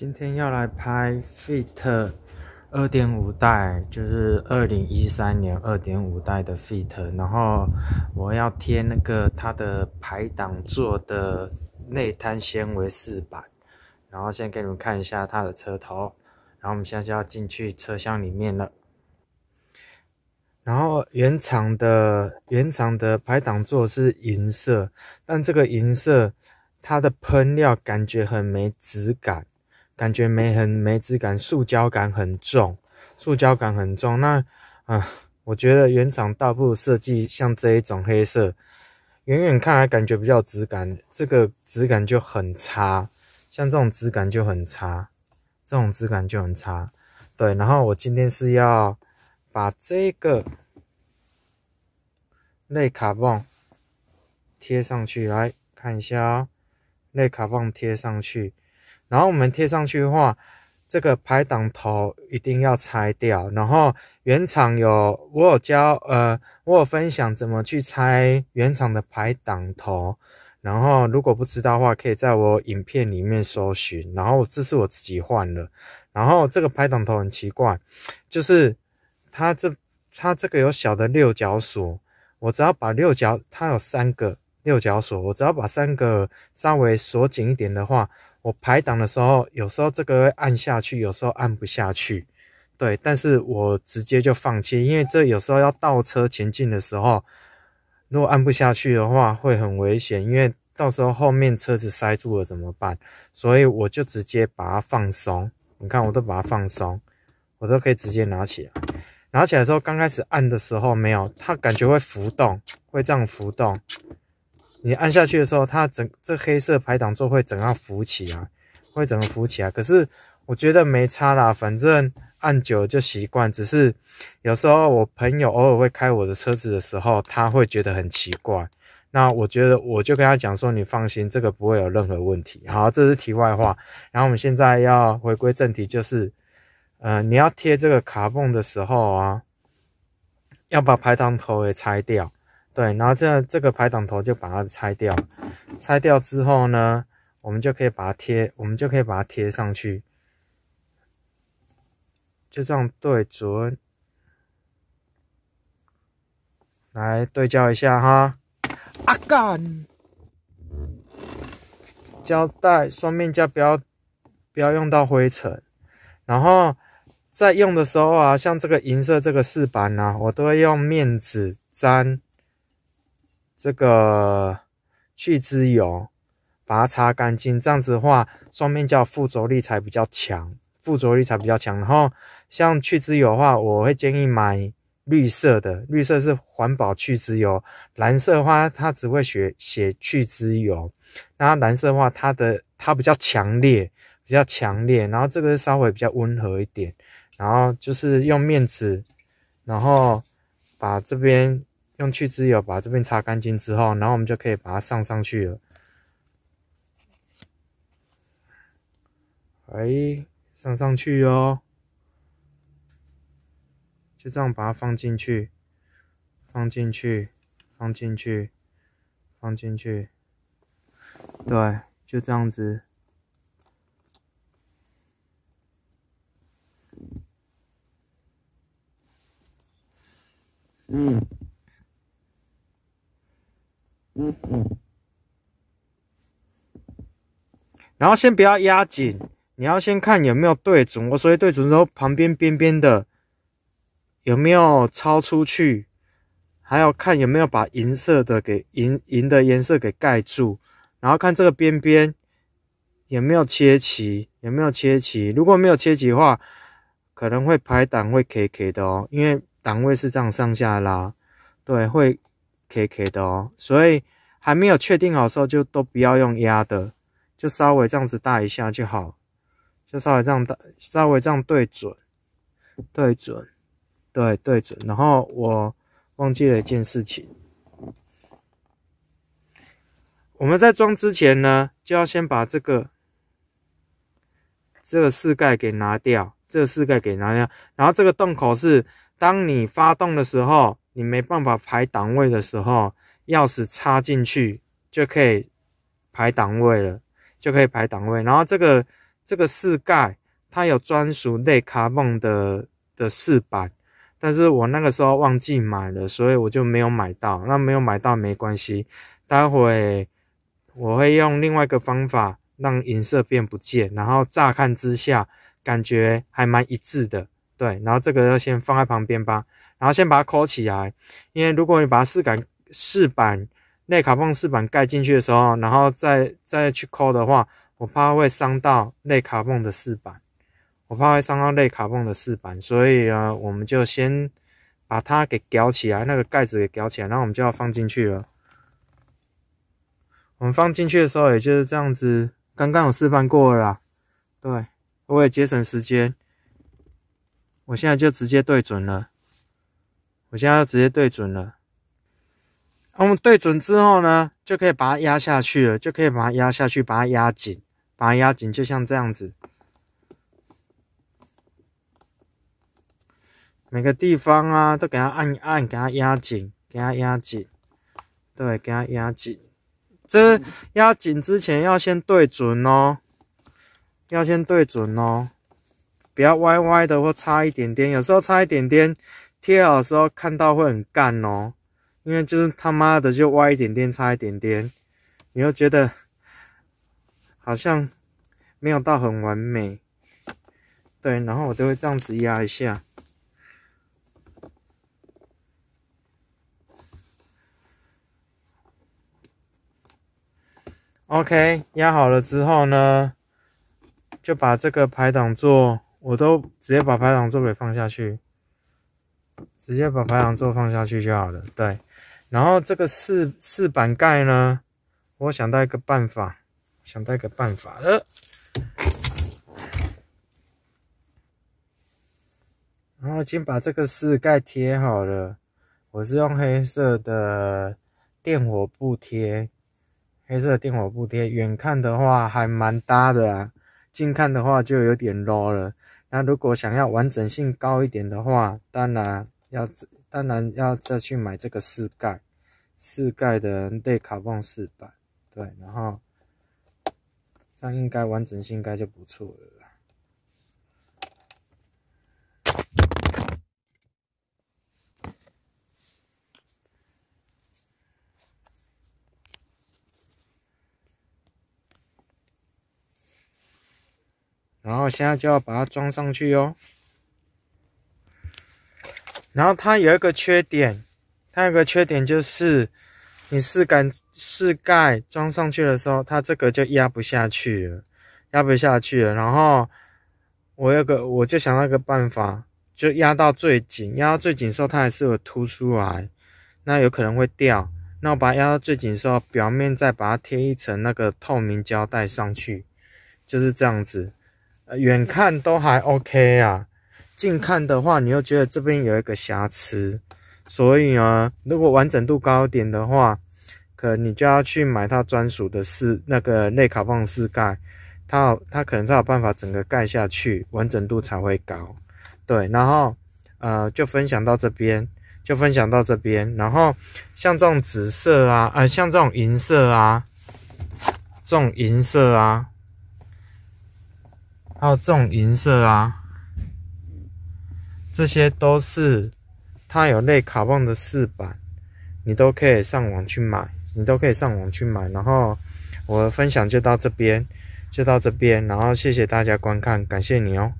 今天要来拍 Fit 二点五代，就是二零一三年二点五代的 Fit，然后我要贴那个它的排挡座的内碳纤维饰板，然后先给你们看一下它的车头，然后我们现在就要进去车厢里面了。然后原厂的原厂的排挡座是银色，但这个银色它的喷料感觉很没质感。感觉没很没质感，塑胶感很重，塑胶感很重。那，嗯，我觉得原厂大部分设计像这一种黑色，远远看来感觉比较质感，这个质感就很差，像这种质感就很差，这种质感就很差。对，然后我今天是要把这个内卡棒贴上去，来看一下内卡棒贴上去。然后我们贴上去的话，这个排挡头一定要拆掉。然后原厂有，我有教，呃，我有分享怎么去拆原厂的排挡头。然后如果不知道的话，可以在我影片里面搜寻。然后这是我自己换的。然后这个排挡头很奇怪，就是它这它这个有小的六角锁，我只要把六角，它有三个。六角锁，我只要把三个稍微锁紧一点的话，我排档的时候，有时候这个会按下去，有时候按不下去。对，但是我直接就放弃，因为这有时候要倒车前进的时候，如果按不下去的话，会很危险，因为到时候后面车子塞住了怎么办？所以我就直接把它放松。你看，我都把它放松，我都可以直接拿起来。拿起来的时候，刚开始按的时候没有，它感觉会浮动，会这样浮动。你按下去的时候，它整这黑色排挡座会整样浮起来，会整么浮起来。可是我觉得没差啦，反正按久就习惯。只是有时候我朋友偶尔会开我的车子的时候，他会觉得很奇怪。那我觉得我就跟他讲说，你放心，这个不会有任何问题。好，这是题外话。然后我们现在要回归正题，就是，呃，你要贴这个卡缝的时候啊，要把排挡头也拆掉。对，然后这这个排挡头就把它拆掉，拆掉之后呢，我们就可以把它贴，我们就可以把它贴上去，就这样对准，来对焦一下哈。阿干，胶带双面胶不要不要用到灰尘，然后在用的时候啊，像这个银色这个饰板呢，我都会用面纸粘。这个去脂油，把它擦干净，这样子的话，双面胶附着力才比较强，附着力才比较强。然后像去脂油的话，我会建议买绿色的，绿色是环保去脂油，蓝色的话它只会写写去脂油，那蓝色的话它的它比较强烈，比较强烈。然后这个稍微比较温和一点，然后就是用面纸，然后把这边。用去脂油把这边擦干净之后，然后我们就可以把它上上去了。哎，上上去哦！就这样把它放进去，放进去，放进去，放进去。对，就这样子。嗯。然后先不要压紧，你要先看有没有对准。我所以对准之后，旁边边边的有没有超出去？还要看有没有把银色的给银银的颜色给盖住。然后看这个边边有没有切齐，有没有切齐？如果没有切齐的话，可能会排档会 K K 的哦，因为档位是这样上下拉，对会。K K 的哦，所以还没有确定好时候，就都不要用压的，就稍微这样子带一下就好，就稍微这样带，稍微这样对准，对准，对对准。然后我忘记了一件事情，我们在装之前呢，就要先把这个这个四盖给拿掉，这个四盖给拿掉。然后这个洞口是当你发动的时候。你没办法排档位的时候，钥匙插进去就可以排档位了，就可以排档位。然后这个这个四盖，它有专属内卡梦的的饰板，但是我那个时候忘记买了，所以我就没有买到。那没有买到没关系，待会我会用另外一个方法让银色变不见，然后乍看之下感觉还蛮一致的。对，然后这个要先放在旁边吧，然后先把它抠起来，因为如果你把它饰试板内卡缝试板盖进去的时候，然后再再去抠的话，我怕会伤到内卡缝的试板，我怕会伤到内卡缝的试板，所以呢，我们就先把它给裱起来，那个盖子给裱起来，然后我们就要放进去了。我们放进去的时候，也就是这样子，刚刚有示范过了，对，为了节省时间。我现在就直接对准了，我现在就直接对准了。我们对准之后呢，就可以把它压下去了，就可以把它压下去，把它压紧，把它压紧，就像这样子。每个地方啊，都给它按一按，给它压紧，给它压紧，对，给它压紧。这压紧之前要先对准哦，要先对准哦。比较歪歪的，或差一点点。有时候差一点点，贴好的时候看到会很干哦，因为就是他妈的就歪一点点，差一点点，你又觉得好像没有到很完美。对，然后我都会这样子压一下。OK，压好了之后呢，就把这个排挡座。我都直接把排挡座给放下去，直接把排挡座放下去就好了。对，然后这个四四板盖呢，我想到一个办法，想到一个办法了。然后已经把这个四盖贴好了，我是用黑色的电火布贴，黑色电火布贴，远看的话还蛮搭的啊，近看的话就有点 low 了。那如果想要完整性高一点的话，当然要，当然要再去买这个四盖，四盖的内卡泵四百，对，然后这样应该完整性应该就不错了。然后现在就要把它装上去哟。然后它有一个缺点，它有个缺点就是，你试盖试盖装上去的时候，它这个就压不下去了，压不下去了。然后我有个，我就想到一个办法，就压到最紧，压到最紧的时候它还是有凸出来，那有可能会掉。那我把它压到最紧的时候，表面再把它贴一层那个透明胶带上去，就是这样子。远看都还 OK 啊，近看的话，你又觉得这边有一个瑕疵，所以呢，如果完整度高点的话，可你就要去买它专属的四那个内卡棒四盖，它它可能才有办法整个盖下去，完整度才会高。对，然后呃就分享到这边，就分享到这边，然后像这种紫色啊，啊像这种银色啊，这种银色啊。还有这种银色啊，这些都是它有类卡棒的饰板，你都可以上网去买，你都可以上网去买。然后我的分享就到这边，就到这边。然后谢谢大家观看，感谢你哦。